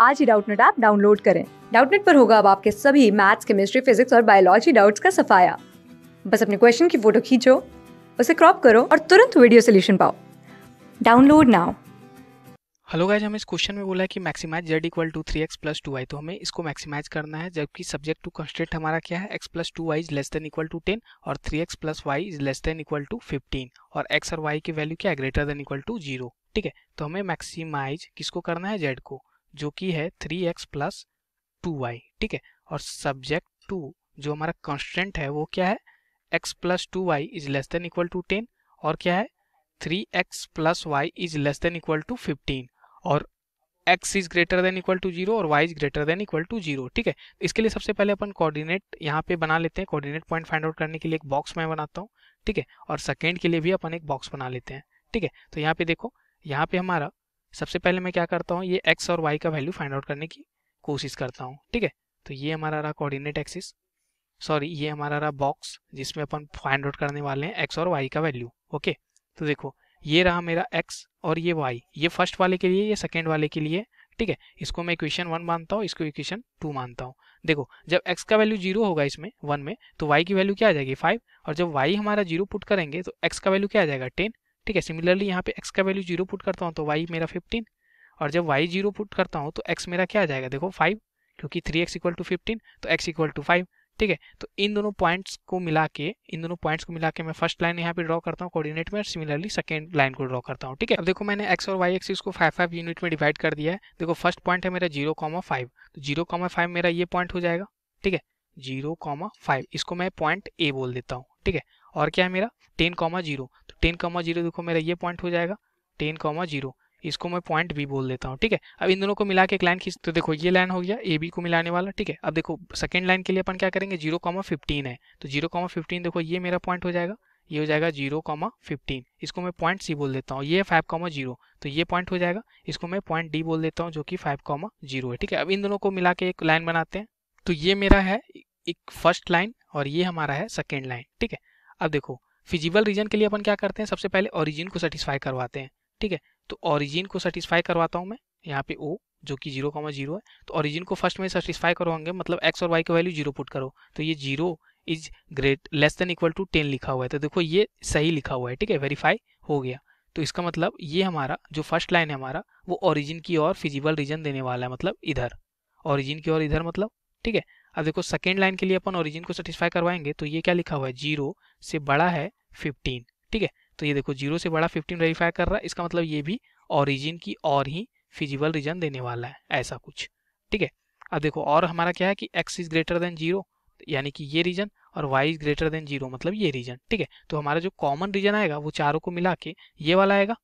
आज ही Doubtnut app download करें डाउटनेट पर होगा अब आपके सभी मैथ्स केमिस्ट्री फिजिक्स और बायोलॉजी डाउट्स का सफाया बस अपने क्वेश्चन की फोटो खींचो उसे क्रॉप करो और तुरंत वीडियो सोल्यूशन पाओ डाउनलोड नाउ हेलो गाइज हमें इस क्वेश्चन में बोला है कि maximize Z equal to three X plus two Y तो हमें इसको मैक्सिमाइज करना है जबकि सब्जेक्ट टू कंस्ट्रेट हमारा क्या है X plus two Y is less than equal to ten और three X plus Y is less than equal to fifteen और एक्स और वाई की वैल्यू क्या है greater than equal to zero ठीक है तो हमें मैक्सिमाइज किसको करना है जेड को जो कि है three X plus two Y ठीक है और सब्जेक्ट टू जो हमारा कॉन्स्टेंट है वो क्या है X plus two Y is less than equal to ten और क्या है three X plus Y is less than equal to fifteen और x is greater than equal to zero और Y is greater than equal to zero ठीक है इसके लिए सबसे पहले अपन कोऑर्डिनेट यहाँ पे बना लेते हैं कोऑर्डिनेट पॉइंट फाइंड आउट करने के लिए एक बॉक्स मैं बनाता हूँ ठीक है और सेकेंड के लिए भी अपन एक बॉक्स बना लेते हैं ठीक है तो यहाँ पे देखो यहाँ पे हमारा सबसे पहले मैं क्या करता हूँ ये एक्स और वाई का वैल्यू फाइंड आउट करने की कोशिश करता हूँ ठीक है तो ये हमारा रहा कोऑर्डिनेट एक्सिस सॉरी ये हमारा रहा बॉक्स जिसमें अपन फाइंड आउट करने वाले हैं एक्स और वाई का वैल्यू ओके तो देखो ये रहा मेरा एक्स और ये वाई ये फर्स्ट वाले के लिए ये सेकेंड वाले के लिए ठीक है इसको मैं इक्वेशन वन मानता हूँ इसको इक्वेशन टू मानता हूँ देखो जब एक्स का वैल्यू जीरो होगा इसमें वन में तो वाई की वैल्यू क्या आ जाएगी फाइव और जब वाई हमारा जीरो पुट करेंगे तो एक्स का वैल्यू क्या आ जाएगा टेन ठीक है सिमिलरली यहाँ पे एक्स का वैल्यू जीरो पुट करता हूँ तो वाई मेरा फिफ्टीन और जब वाई जीरो पुट करता हूँ तो एक्स मेरा क्या आ जाएगा देखो फाइव क्योंकि three X equal to fifteen तो x इक्वल टू फाइव ठीक है तो इन दोनों पॉइंट्स को मिला के इन दोनों पॉइंट्स को मिला के मैं फर्स्ट लाइन यहाँ पे ड्रॉ करता हूँ कोऑर्डिनेट में और सिमिलरली सेकंड लाइन को ड्रॉ करता हूँ ठीक है अब देखो मैंने एक्स और वाई एक्सिस को फाइव फाइव यूनिट में डिवाइड कर दिया है देखो फर्स्ट पॉइंट है मेरा जीरो कॉमा फाइव तो जीरो कॉमा फाइव मेरा ये पॉइंट हो जाएगा ठीक है जीरो कॉमा फाइव इसको मैं पॉइंट ए बोल देता हूँ ठीक है और क्या है मेरा ten comma zero ten comma zero देखो मेरा ये पॉइंट हो जाएगा टेन कॉमा जीरो इसको मैं पॉइंट बी बोल देता हूँ ठीक है अब इन दोनों को मिला के एक लाइन खींच तो देखो ये लाइन हो गया ए बी को मिलाने वाला ठीक है अब देखो सेकेंड लाइन के लिए अपन क्या करेंगे जीरो कॉमा फिफ्टीन है तो जीरो कॉमा फिफ्टीन देखो ये मेरा पॉइंट हो जाएगा ये हो जाएगा जीरो कॉमा फिफ्टीन इसको मैं पॉइंट सी बोल देता हूँ ये फाइव कॉमा जीरो तो ये पॉइंट हो जाएगा इसको मैं पॉइंट डी बोल देता हूँ जो कि फाइव कॉमा जीरो है ठीक है अब इन दोनों को मिला के एक लाइन बनाते हैं तो ये मेरा है एक फर्स्ट लाइन और ये हमारा है सेकेंड लाइन ठीक है अब देखो फिजिबल रीजन के लिए अपन क्या करते हैं सबसे पहले ओरिजिन को सेटिस्फाई करवाते हैं ठीक है तो ओरिजिन को सेटिस्फाई करवाता हूँ मैं यहाँ पे ओ जो कि जीरो कॉमा जीरो है तो ओरिजिन को फर्स्ट में सेटिस्फाई करवाएंगे मतलब एक्स और वाई की वैल्यू जीरो पुट करो तो ये zero is great less than equal to ten लिखा हुआ है तो देखो ये सही लिखा हुआ है ठीक है वेरीफाई हो गया तो इसका मतलब ये हमारा जो फर्स्ट लाइन है हमारा वो ओरिजिन की ओर फिजिबल रीजन देने वाला है मतलब इधर ओरिजिन की ओर इधर मतलब ठीक है अब देखो सेकेंड लाइन के लिए अपन ओरिजिन को सेटिस्फाई करवाएंगे तो ये क्या लिखा हुआ है जीरो से बड़ा है फिफ्टीन ठीक है तो ये देखो जीरो से बड़ा फिफ्टीन वेरीफाई कर रहा है इसका मतलब ये भी ओरिजिन की और ही फिजिबल रीजन देने वाला है ऐसा कुछ ठीक है अब देखो और हमारा क्या है कि X is greater than zero यानी कि ये रीजन और Y is greater than zero मतलब ये रीजन ठीक है तो हमारा जो कॉमन रीजन आएगा वो चारों को मिला के ये वाला आएगा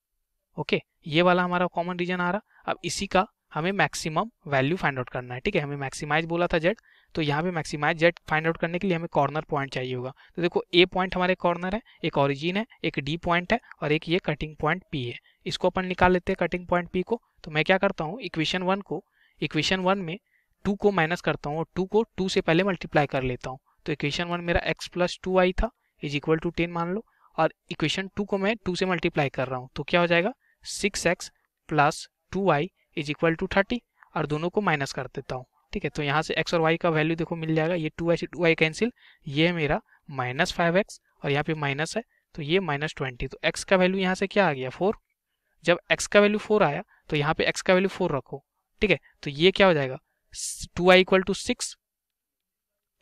ओके ये वाला हमारा कॉमन रीजन आ रहा अब इसी का हमें मैक्सिमम वैल्यू फाइंड आउट करना है ठीक है हमें मैक्सिमाइज बोला था जेड तो यहाँ पे मैक्सिमाइज जेड फाइंड आउट करने के लिए हमें कॉर्नर पॉइंट चाहिए होगा तो देखो ए पॉइंट हमारे कॉर्नर है एक ऑरिजिन है एक डी पॉइंट है और एक ये कटिंग पॉइंट पी है इसको अपन निकाल लेते हैं कटिंग पॉइंट पी को तो मैं क्या करता हूँ इक्वेशन वन को इक्वेशन वन में टू को माइनस करता हूँ और टू को टू से पहले मल्टीप्लाई कर लेता हूँ तो इक्वेशन वन मेरा एक्स प्लस टू आई था इज इक्वल टू टेन मान लो और इक्वेशन टू को मैं टू से मल्टीप्लाई कर रहा हूँ तो क्या हो जाएगा six X plus two Y is equal to thirty और दोनों को माइनस कर देता हूँ ठीक है तो यहाँ से एक्स और वाई का वैल्यू देखो मिल जाएगा ये टू से टू वाई कैंसिल ये मेरा माइनस फाइव एक्स और यहाँ पे माइनस है तो ये माइनस ट्वेंटी तो एक्स का वैल्यू यहाँ से क्या आ गया फोर जब एक्स का वैल्यू फोर आया तो यहाँ पे एक्स का वैल्यू फोर रखो ठीक है तो ये क्या हो जाएगा two Y equal to six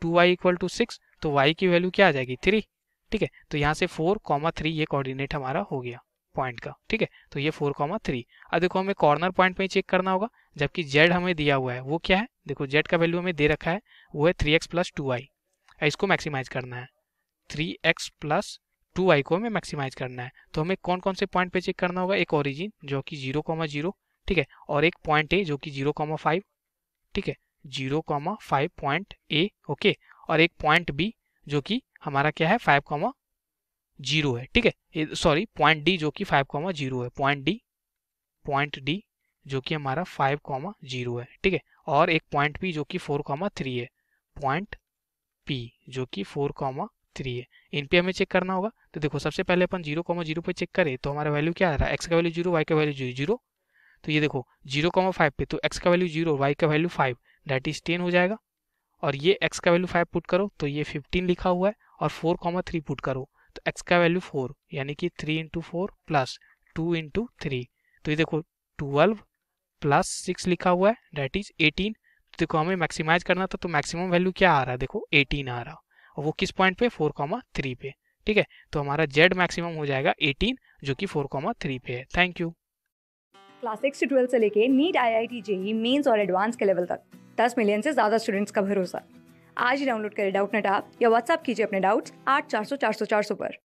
two Y equal to six तो वाई की वैल्यू क्या आ जाएगी थ्री ठीक है तो यहाँ से फोर कॉमा थ्री ये कोऑर्डिनेट हमारा हो गया पॉइंट का ठीक है तो ये फोर कॉमा थ्री अब देखो हमें कॉर्नर पॉइंट में चेक करना होगा जबकि जेड हमें दिया हुआ है वो क्या है देखो जेड का वैल्यू हमें दे रखा है वो है three X plus two Y इसको मैक्सीमाइज करना है three X plus two Y को हमें मैक्सीमाइज करना है तो हमें कौन कौन से पॉइंट पे चेक करना होगा एक ओरिजिन जो कि जीरो कॉमा जीरो ठीक है और एक पॉइंट ए जो कि जीरो कॉमा फाइव ठीक है zero comma five point A okay और एक पॉइंट बी जो कि हमारा क्या है फाइव कॉमा जीरो है ठीक है सॉरी पॉइंट डी जो कि फाइव कॉमा जीरो है पॉइंट डी पॉइंट डी जो कि हमारा फाइव कॉमा जीरो है ठीक है और एक पॉइंट पी जो कि फोर कॉमा थ्री है पॉइंट पी जो कि फोर कॉमा थ्री है इन पे हमें चेक करना होगा तो देखो सबसे पहले अपन जीरो कॉमा जीरो पे चेक करें तो हमारा वैल्यू क्या आ रहा है एक्स का वैल्यू जीरो वाई का वैल्यू जीरो जीरो तो ये देखो जीरो कॉमा फाइव पे तो एक्स का वैल्यू जीरो वाई का value five that is ten हो जाएगा और ये एक्स का वैल्यू फाइव पुट करो तो ये फिफ्टीन लिखा हुआ है और फोर कॉमा थ्री पुट करो तो एक्स का वैल्यू फोर यानी कि three into four plus two into three तो ये देखो ट्वेल्व प्लस सिक्स लिखा हुआ है डेट इज एटीन तो देखो हमें मैक्सिमाइज करना था तो मैक्सिमम वैल्यू क्या आ रहा है देखो एटीन आ रहा और वो किस पॉइंट पे फोर कॉमा थ्री पे ठीक है तो हमारा जेड मैक्सिमम हो जाएगा एटीन जो कि फोर कॉमा थ्री पे है थैंक यू क्लास सिक्स से ट्वेल्थ से लेके NEET I I T JEE mains और एडवांस के लेवल तक दस मिलियन से ज़्यादा स्टूडेंट्स का भरोसा आज ही डाउनलोड करें डाउट नेट आप या व्हाट्सअप कीजिए अपने डाउट्स आठ चार सौ चार सौ चार सौ पर